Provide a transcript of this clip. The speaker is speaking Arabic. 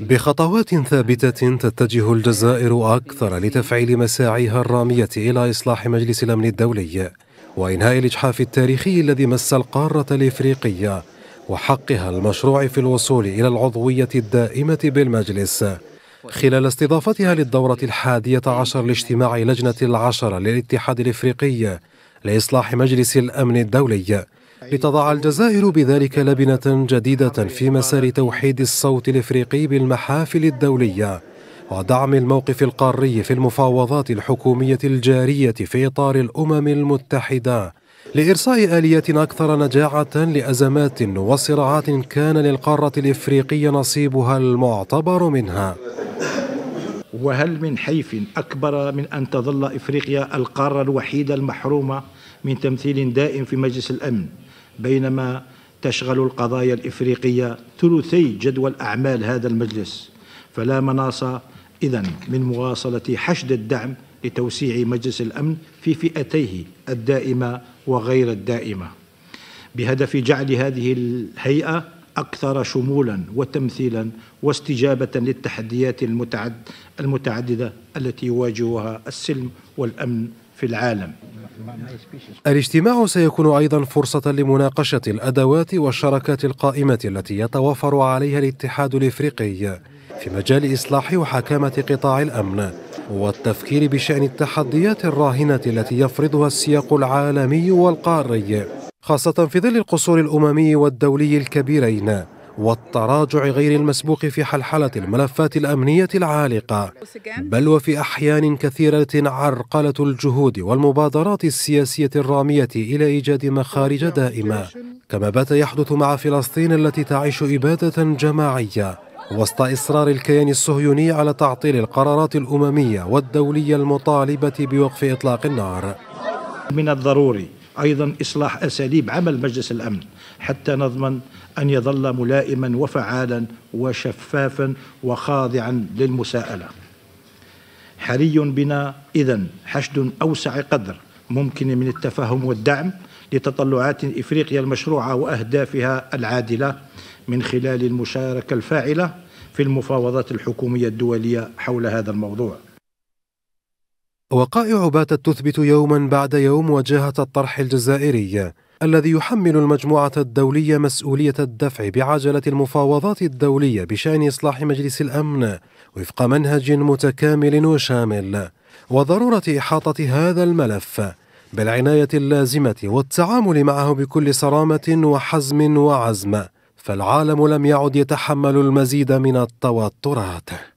بخطوات ثابتة تتجه الجزائر أكثر لتفعيل مساعيها الرامية إلى إصلاح مجلس الأمن الدولي وإنهاء الإجحاف التاريخي الذي مس القارة الإفريقية وحقها المشروع في الوصول إلى العضوية الدائمة بالمجلس خلال استضافتها للدورة الحادية عشر لاجتماع لجنة العشرة للاتحاد الإفريقي لإصلاح مجلس الأمن الدولي لتضع الجزائر بذلك لبنة جديدة في مسار توحيد الصوت الإفريقي بالمحافل الدولية ودعم الموقف القاري في المفاوضات الحكومية الجارية في إطار الأمم المتحدة لإرساء آليات أكثر نجاعة لأزمات وصراعات كان للقارة الإفريقية نصيبها المعتبر منها وهل من حيف أكبر من أن تظل إفريقيا القارة الوحيدة المحرومة من تمثيل دائم في مجلس الأمن بينما تشغل القضايا الإفريقية ثلثي جدول أعمال هذا المجلس فلا مناص إذا من مواصلة حشد الدعم لتوسيع مجلس الأمن في فئتيه الدائمة وغير الدائمة بهدف جعل هذه الهيئة أكثر شمولا وتمثيلا واستجابة للتحديات المتعد المتعددة التي يواجهها السلم والأمن في العالم الاجتماع سيكون أيضا فرصة لمناقشة الأدوات والشراكات القائمة التي يتوافر عليها الاتحاد الإفريقي في مجال إصلاح وحكامة قطاع الأمن والتفكير بشأن التحديات الراهنة التي يفرضها السياق العالمي والقاري خاصة في ظل القصور الأممي والدولي الكبيرين والتراجع غير المسبوق في حلحلة الملفات الأمنية العالقة بل وفي أحيان كثيرة عرقلة الجهود والمبادرات السياسية الرامية إلى إيجاد مخارج دائمة كما بات يحدث مع فلسطين التي تعيش إبادة جماعية وسط إصرار الكيان الصهيوني على تعطيل القرارات الأممية والدولية المطالبة بوقف إطلاق النار من الضروري أيضا إصلاح أساليب عمل مجلس الأمن حتى نضمن أن يظل ملائما وفعالا وشفافا وخاضعا للمساءلة حري بنا إذا حشد أوسع قدر ممكن من التفهم والدعم لتطلعات إفريقيا المشروعة وأهدافها العادلة من خلال المشاركة الفاعلة في المفاوضات الحكومية الدولية حول هذا الموضوع وقائع باتت تثبت يوما بعد يوم وجاهة الطرح الجزائري الذي يحمل المجموعة الدولية مسؤولية الدفع بعجلة المفاوضات الدولية بشأن إصلاح مجلس الأمن وفق منهج متكامل وشامل وضرورة إحاطة هذا الملف بالعناية اللازمة والتعامل معه بكل صرامة وحزم وعزم فالعالم لم يعد يتحمل المزيد من التوترات